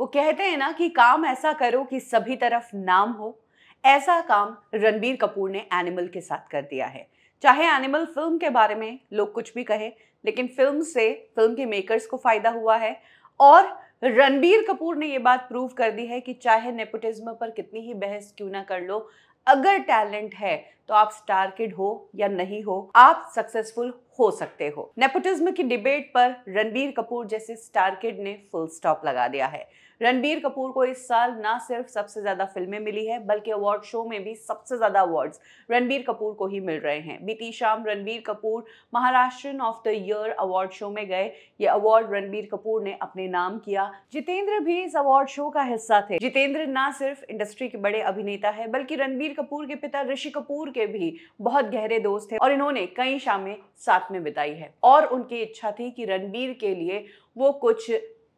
वो कहते हैं ना कि काम ऐसा करो कि सभी तरफ नाम हो ऐसा काम रणबीर कपूर ने एनिमल के साथ कर दिया है चाहे एनिमल फिल्म के बारे में लोग कुछ भी कहे लेकिन फिल्म से फिल्म के मेकर्स को फ़ायदा हुआ है और रणबीर कपूर ने ये बात प्रूव कर दी है कि चाहे नेपोटिज्म पर कितनी ही बहस क्यों ना कर लो अगर टैलेंट है तो आप स्टार किड हो या नहीं हो आप सक्सेसफुल हो सकते हो नेपोटिज्म की डिबेट पर रणबीर कपूर जैसे स्टार किड ने फुल स्टॉप लगा दिया है रणबीर कपूर को इस साल ना सिर्फ सबसे ज़्यादा फिल्में मिली है बल्कि अवार्ड शो में भी सबसे ज़्यादा अवार्ड्स रणबीर कपूर को ही मिल रहे हैं बीती शाम Ranbir Kapoor Maharashtra of the year award show में गए ये अवार्ड रणबीर कपूर ने अपने नाम किया जितेंद्र भी इस अवार्ड शो का हिस्सा थे जितेंद्र ना सिर्फ इंडस्ट्री के बड़े अभिनेता है बल्कि रणबीर कपूर के पिता ऋषि कपूर के भी बहुत गहरे दोस्त थे और इन्होंने कई शामें साथ में बिताई है और उनकी इच्छा थी कि रणबीर के लिए वो कुछ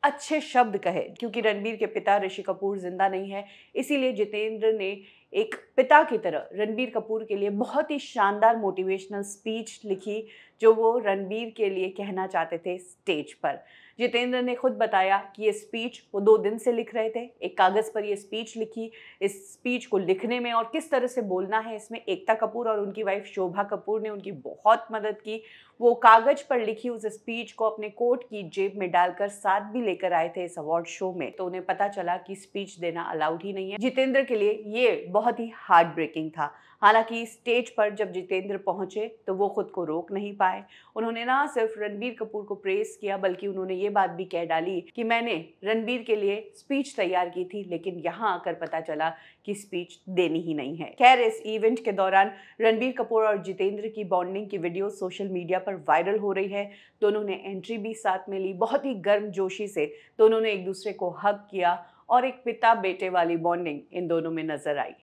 अच्छे शब्द कहे क्योंकि रणबीर के पिता ऋषि कपूर जिंदा नहीं है इसीलिए जितेंद्र ने एक पिता की तरह रणबीर कपूर के लिए बहुत ही शानदार मोटिवेशनल स्पीच लिखी जो वो रणबीर के लिए कहना चाहते थे स्टेज पर जितेंद्र ने खुद बताया कि ये स्पीच वो दो दिन से लिख रहे थे एक कागज़ पर ये स्पीच लिखी इस स्पीच को लिखने में और किस तरह से बोलना है इसमें एकता कपूर और उनकी वाइफ शोभा कपूर ने उनकी बहुत मदद की वो कागज़ पर लिखी उस स्पीच को अपने कोट की जेब में डालकर साथ भी लेकर आए थे इस अवार्ड शो में तो उन्हें पता चला कि स्पीच देना अलाउड ही नहीं है जितेंद्र के लिए ये बहुत बहुत ही हार्ट ब्रेकिंग था हालांकि स्टेज पर जब जितेंद्र पहुंचे तो वो खुद को रोक नहीं पाए उन्होंने ना सिर्फ रणबीर कपूर को प्रेस किया बल्कि उन्होंने ये बात भी कह डाली कि मैंने रणबीर के लिए स्पीच तैयार की थी लेकिन यहाँ आकर पता चला कि स्पीच देनी ही नहीं है खैर इस इवेंट के दौरान रणबीर कपूर और जितेंद्र की बॉन्डिंग की वीडियो सोशल मीडिया पर वायरल हो रही है दोनों ने एंट्री भी साथ में ली बहुत ही गर्म जोशी से दोनों ने एक दूसरे को हक किया और एक पिता बेटे वाली बॉन्डिंग इन दोनों में नजर आई